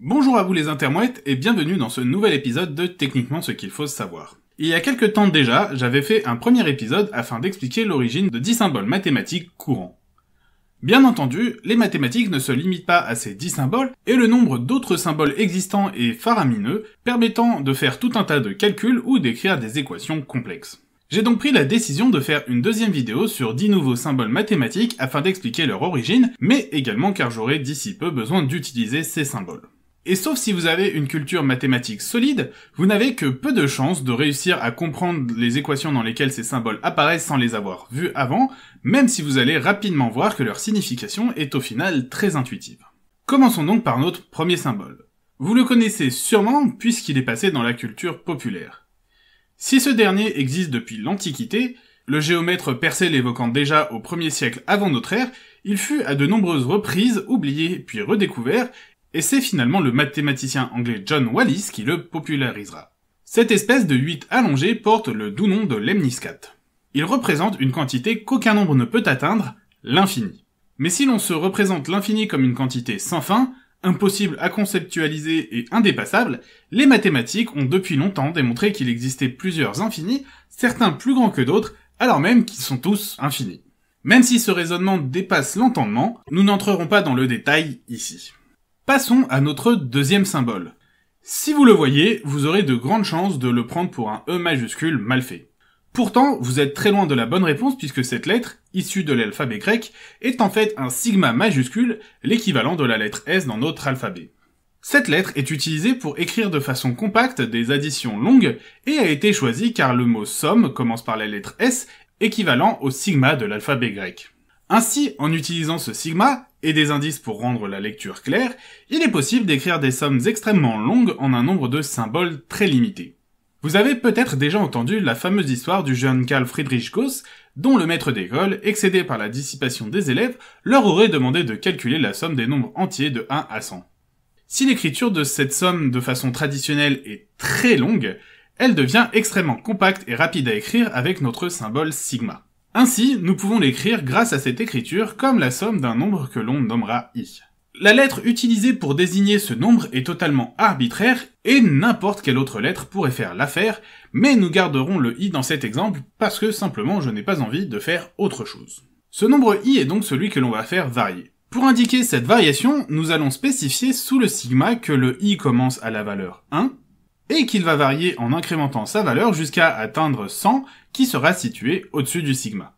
Bonjour à vous les intermouettes et bienvenue dans ce nouvel épisode de Techniquement ce qu'il faut savoir. Il y a quelques temps déjà, j'avais fait un premier épisode afin d'expliquer l'origine de 10 symboles mathématiques courants. Bien entendu, les mathématiques ne se limitent pas à ces 10 symboles et le nombre d'autres symboles existants est faramineux, permettant de faire tout un tas de calculs ou d'écrire des équations complexes. J'ai donc pris la décision de faire une deuxième vidéo sur 10 nouveaux symboles mathématiques afin d'expliquer leur origine, mais également car j'aurai d'ici peu besoin d'utiliser ces symboles. Et sauf si vous avez une culture mathématique solide, vous n'avez que peu de chances de réussir à comprendre les équations dans lesquelles ces symboles apparaissent sans les avoir vus avant, même si vous allez rapidement voir que leur signification est au final très intuitive. Commençons donc par notre premier symbole. Vous le connaissez sûrement puisqu'il est passé dans la culture populaire. Si ce dernier existe depuis l'Antiquité, le géomètre percé l'évoquant déjà au 1er siècle avant notre ère, il fut à de nombreuses reprises oublié puis redécouvert et c'est finalement le mathématicien anglais John Wallis qui le popularisera. Cette espèce de 8 allongés porte le doux nom de l'Emniscat. Il représente une quantité qu'aucun nombre ne peut atteindre, l'infini. Mais si l'on se représente l'infini comme une quantité sans fin, impossible à conceptualiser et indépassable, les mathématiques ont depuis longtemps démontré qu'il existait plusieurs infinis, certains plus grands que d'autres, alors même qu'ils sont tous infinis. Même si ce raisonnement dépasse l'entendement, nous n'entrerons pas dans le détail ici. Passons à notre deuxième symbole. Si vous le voyez, vous aurez de grandes chances de le prendre pour un E majuscule mal fait. Pourtant, vous êtes très loin de la bonne réponse puisque cette lettre, issue de l'alphabet grec, est en fait un sigma majuscule, l'équivalent de la lettre S dans notre alphabet. Cette lettre est utilisée pour écrire de façon compacte des additions longues et a été choisie car le mot somme commence par la lettre S, équivalent au sigma de l'alphabet grec. Ainsi, en utilisant ce sigma, et des indices pour rendre la lecture claire, il est possible d'écrire des sommes extrêmement longues en un nombre de symboles très limité. Vous avez peut-être déjà entendu la fameuse histoire du jeune Karl Friedrich Gauss, dont le maître d'école, excédé par la dissipation des élèves, leur aurait demandé de calculer la somme des nombres entiers de 1 à 100. Si l'écriture de cette somme de façon traditionnelle est très longue, elle devient extrêmement compacte et rapide à écrire avec notre symbole sigma. Ainsi, nous pouvons l'écrire grâce à cette écriture comme la somme d'un nombre que l'on nommera i. La lettre utilisée pour désigner ce nombre est totalement arbitraire et n'importe quelle autre lettre pourrait faire l'affaire, mais nous garderons le i dans cet exemple parce que simplement je n'ai pas envie de faire autre chose. Ce nombre i est donc celui que l'on va faire varier. Pour indiquer cette variation, nous allons spécifier sous le sigma que le i commence à la valeur 1 et qu'il va varier en incrémentant sa valeur jusqu'à atteindre 100 qui sera situé au-dessus du sigma.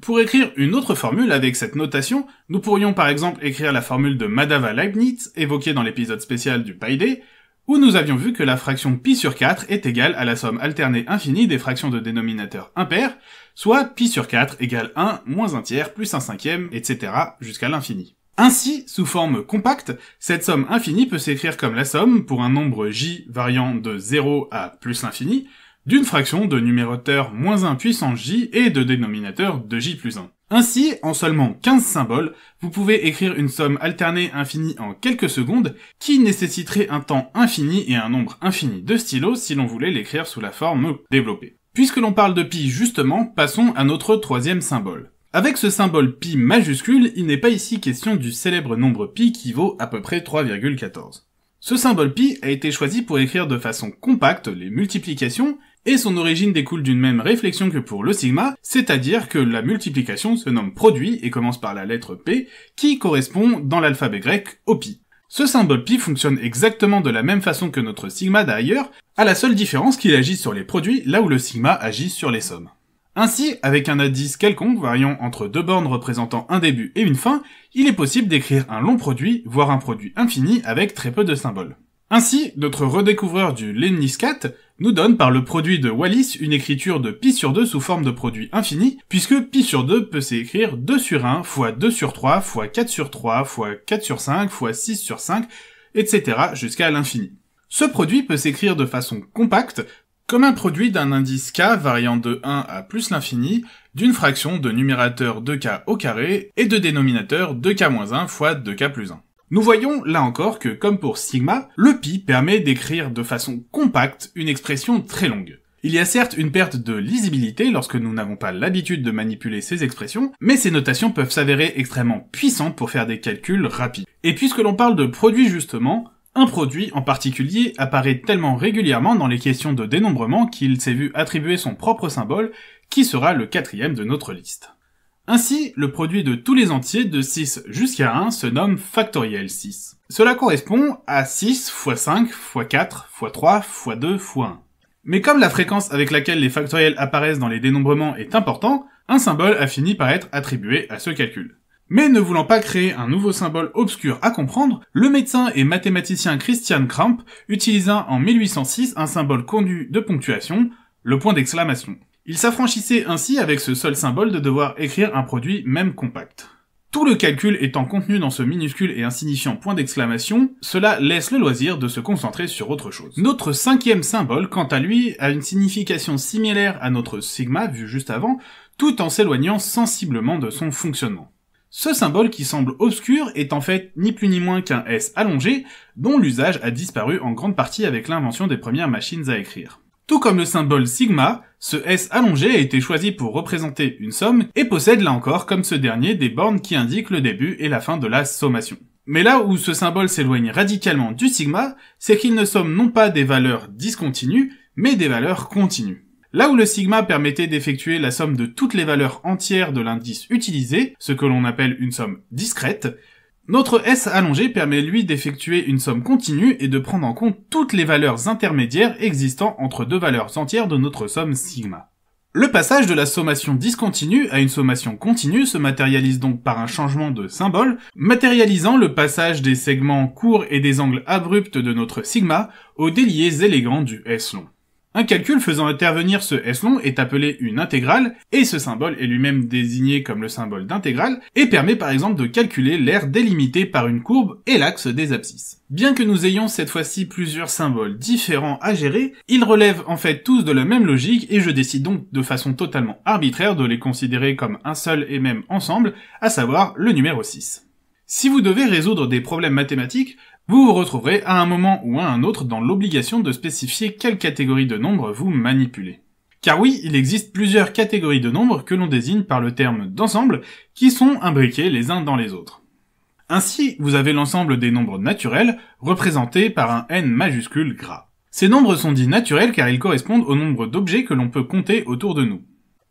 Pour écrire une autre formule avec cette notation, nous pourrions par exemple écrire la formule de Madava-Leibniz évoquée dans l'épisode spécial du Pi Day, où nous avions vu que la fraction pi sur 4 est égale à la somme alternée infinie des fractions de dénominateur impair, soit pi sur 4 égale 1 moins 1 tiers plus 1 cinquième, etc. jusqu'à l'infini. Ainsi, sous forme compacte, cette somme infinie peut s'écrire comme la somme, pour un nombre j variant de 0 à plus l'infini, d'une fraction de numérateur moins 1 puissance j et de dénominateur de j plus 1. Ainsi, en seulement 15 symboles, vous pouvez écrire une somme alternée infinie en quelques secondes qui nécessiterait un temps infini et un nombre infini de stylos si l'on voulait l'écrire sous la forme développée. Puisque l'on parle de pi justement, passons à notre troisième symbole. Avec ce symbole pi majuscule, il n'est pas ici question du célèbre nombre pi qui vaut à peu près 3,14. Ce symbole pi a été choisi pour écrire de façon compacte les multiplications, et son origine découle d'une même réflexion que pour le sigma, c'est-à-dire que la multiplication se nomme produit et commence par la lettre p, qui correspond dans l'alphabet grec au pi. Ce symbole pi fonctionne exactement de la même façon que notre sigma d'ailleurs, à la seule différence qu'il agit sur les produits là où le sigma agit sur les sommes. Ainsi, avec un indice quelconque variant entre deux bornes représentant un début et une fin, il est possible d'écrire un long produit, voire un produit infini avec très peu de symboles. Ainsi, notre redécouvreur du Cat nous donne par le produit de Wallis une écriture de π sur 2 sous forme de produit infini, puisque π sur 2 peut s'écrire 2 sur 1 fois 2 sur 3 fois 4 sur 3 fois 4 sur 5 fois 6 sur 5, etc. jusqu'à l'infini. Ce produit peut s'écrire de façon compacte, comme un produit d'un indice k variant de 1 à plus l'infini, d'une fraction de numérateur 2k au carré et de dénominateur 2k-1 fois 2k plus 1. Nous voyons là encore que, comme pour sigma, le pi permet d'écrire de façon compacte une expression très longue. Il y a certes une perte de lisibilité lorsque nous n'avons pas l'habitude de manipuler ces expressions, mais ces notations peuvent s'avérer extrêmement puissantes pour faire des calculs rapides. Et puisque l'on parle de produits justement, un produit en particulier apparaît tellement régulièrement dans les questions de dénombrement qu'il s'est vu attribuer son propre symbole, qui sera le quatrième de notre liste. Ainsi, le produit de tous les entiers de 6 jusqu'à 1 se nomme factoriel 6. Cela correspond à 6 x 5 x 4 x 3 x 2 x 1. Mais comme la fréquence avec laquelle les factoriels apparaissent dans les dénombrements est importante, un symbole a fini par être attribué à ce calcul. Mais ne voulant pas créer un nouveau symbole obscur à comprendre, le médecin et mathématicien Christian Kramp utilisa en 1806 un symbole conduit de ponctuation, le point d'exclamation. Il s'affranchissait ainsi avec ce seul symbole de devoir écrire un produit même compact. Tout le calcul étant contenu dans ce minuscule et insignifiant point d'exclamation, cela laisse le loisir de se concentrer sur autre chose. Notre cinquième symbole, quant à lui, a une signification similaire à notre sigma vu juste avant, tout en s'éloignant sensiblement de son fonctionnement. Ce symbole qui semble obscur est en fait ni plus ni moins qu'un S allongé, dont l'usage a disparu en grande partie avec l'invention des premières machines à écrire. Tout comme le symbole sigma, ce S allongé a été choisi pour représenter une somme et possède là encore comme ce dernier des bornes qui indiquent le début et la fin de la sommation. Mais là où ce symbole s'éloigne radicalement du sigma, c'est qu'il ne somme non pas des valeurs discontinues, mais des valeurs continues. Là où le sigma permettait d'effectuer la somme de toutes les valeurs entières de l'indice utilisé, ce que l'on appelle une somme discrète, notre S allongé permet lui d'effectuer une somme continue et de prendre en compte toutes les valeurs intermédiaires existant entre deux valeurs entières de notre somme sigma. Le passage de la sommation discontinue à une sommation continue se matérialise donc par un changement de symbole, matérialisant le passage des segments courts et des angles abrupts de notre sigma aux déliés élégants du S long. Un calcul faisant intervenir ce S long est appelé une intégrale, et ce symbole est lui-même désigné comme le symbole d'intégrale, et permet par exemple de calculer l'aire délimitée par une courbe et l'axe des abscisses. Bien que nous ayons cette fois-ci plusieurs symboles différents à gérer, ils relèvent en fait tous de la même logique, et je décide donc de façon totalement arbitraire de les considérer comme un seul et même ensemble, à savoir le numéro 6. Si vous devez résoudre des problèmes mathématiques, vous vous retrouverez à un moment ou à un autre dans l'obligation de spécifier quelle catégorie de nombres vous manipulez. Car oui, il existe plusieurs catégories de nombres que l'on désigne par le terme d'ensemble qui sont imbriqués les uns dans les autres. Ainsi, vous avez l'ensemble des nombres naturels représentés par un n majuscule gras. Ces nombres sont dits naturels car ils correspondent au nombre d'objets que l'on peut compter autour de nous.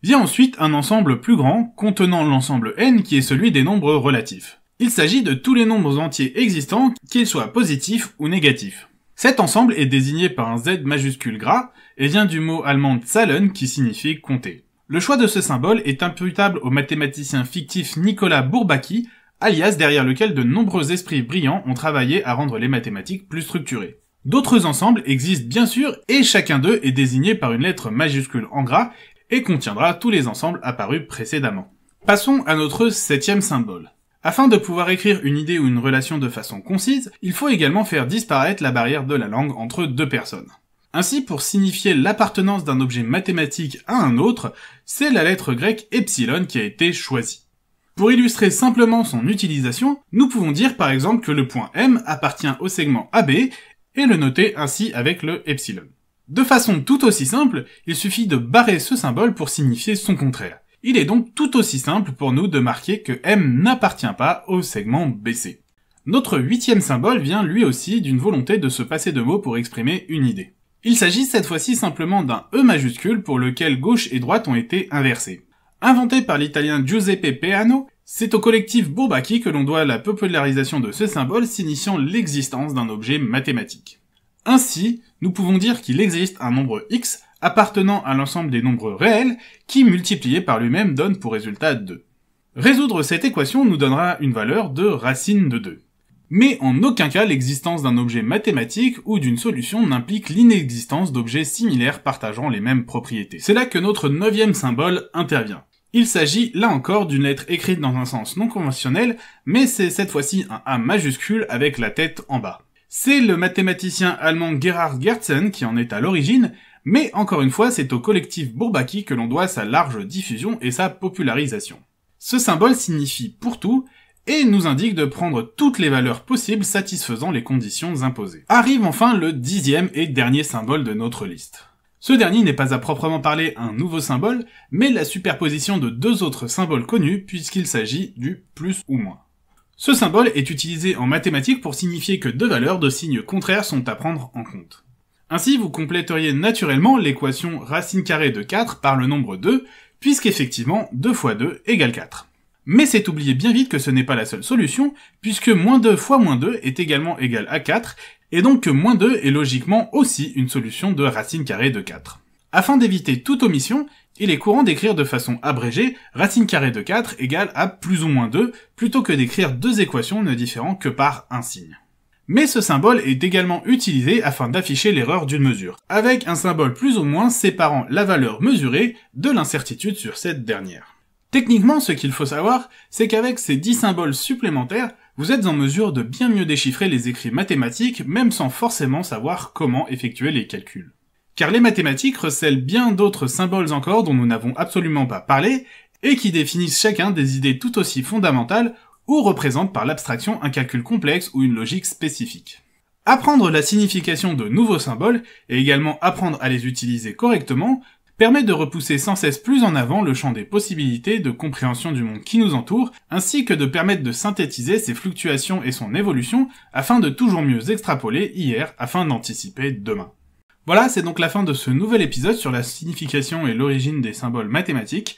Vient ensuite un ensemble plus grand contenant l'ensemble n qui est celui des nombres relatifs. Il s'agit de tous les nombres entiers existants, qu'ils soient positifs ou négatifs. Cet ensemble est désigné par un Z majuscule gras et vient du mot allemand Zahlen qui signifie compter. Le choix de ce symbole est imputable au mathématicien fictif Nicolas Bourbaki, alias derrière lequel de nombreux esprits brillants ont travaillé à rendre les mathématiques plus structurées. D'autres ensembles existent bien sûr et chacun d'eux est désigné par une lettre majuscule en gras et contiendra tous les ensembles apparus précédemment. Passons à notre septième symbole. Afin de pouvoir écrire une idée ou une relation de façon concise, il faut également faire disparaître la barrière de la langue entre deux personnes. Ainsi, pour signifier l'appartenance d'un objet mathématique à un autre, c'est la lettre grecque epsilon qui a été choisie. Pour illustrer simplement son utilisation, nous pouvons dire par exemple que le point M appartient au segment AB et le noter ainsi avec le epsilon. De façon tout aussi simple, il suffit de barrer ce symbole pour signifier son contraire. Il est donc tout aussi simple pour nous de marquer que M n'appartient pas au segment BC. Notre huitième symbole vient lui aussi d'une volonté de se passer de mots pour exprimer une idée. Il s'agit cette fois-ci simplement d'un E majuscule pour lequel gauche et droite ont été inversés. Inventé par l'italien Giuseppe Peano, c'est au collectif Bourbaki que l'on doit la popularisation de ce symbole signifiant l'existence d'un objet mathématique. Ainsi, nous pouvons dire qu'il existe un nombre x appartenant à l'ensemble des nombres réels, qui multipliés par lui-même donnent pour résultat 2. Résoudre cette équation nous donnera une valeur de racine de 2. Mais en aucun cas l'existence d'un objet mathématique ou d'une solution n'implique l'inexistence d'objets similaires partageant les mêmes propriétés. C'est là que notre neuvième symbole intervient. Il s'agit là encore d'une lettre écrite dans un sens non conventionnel, mais c'est cette fois-ci un A majuscule avec la tête en bas. C'est le mathématicien allemand Gerhard Gertzen qui en est à l'origine, mais encore une fois, c'est au collectif Bourbaki que l'on doit sa large diffusion et sa popularisation. Ce symbole signifie pour tout et nous indique de prendre toutes les valeurs possibles satisfaisant les conditions imposées. Arrive enfin le dixième et dernier symbole de notre liste. Ce dernier n'est pas à proprement parler un nouveau symbole, mais la superposition de deux autres symboles connus puisqu'il s'agit du plus ou moins. Ce symbole est utilisé en mathématiques pour signifier que deux valeurs de signes contraires sont à prendre en compte. Ainsi, vous compléteriez naturellement l'équation racine carrée de 4 par le nombre 2, puisqu'effectivement 2 fois 2 égale 4. Mais c'est oublier bien vite que ce n'est pas la seule solution, puisque moins 2 fois moins 2 est également égal à 4, et donc que moins 2 est logiquement aussi une solution de racine carrée de 4. Afin d'éviter toute omission, il est courant d'écrire de façon abrégée racine carrée de 4 égale à plus ou moins 2, plutôt que d'écrire deux équations ne différant que par un signe. Mais ce symbole est également utilisé afin d'afficher l'erreur d'une mesure, avec un symbole plus ou moins séparant la valeur mesurée de l'incertitude sur cette dernière. Techniquement, ce qu'il faut savoir, c'est qu'avec ces 10 symboles supplémentaires, vous êtes en mesure de bien mieux déchiffrer les écrits mathématiques même sans forcément savoir comment effectuer les calculs. Car les mathématiques recèlent bien d'autres symboles encore dont nous n'avons absolument pas parlé et qui définissent chacun des idées tout aussi fondamentales ou représente par l'abstraction un calcul complexe ou une logique spécifique. Apprendre la signification de nouveaux symboles et également apprendre à les utiliser correctement permet de repousser sans cesse plus en avant le champ des possibilités de compréhension du monde qui nous entoure, ainsi que de permettre de synthétiser ses fluctuations et son évolution afin de toujours mieux extrapoler hier afin d'anticiper demain. Voilà, c'est donc la fin de ce nouvel épisode sur la signification et l'origine des symboles mathématiques.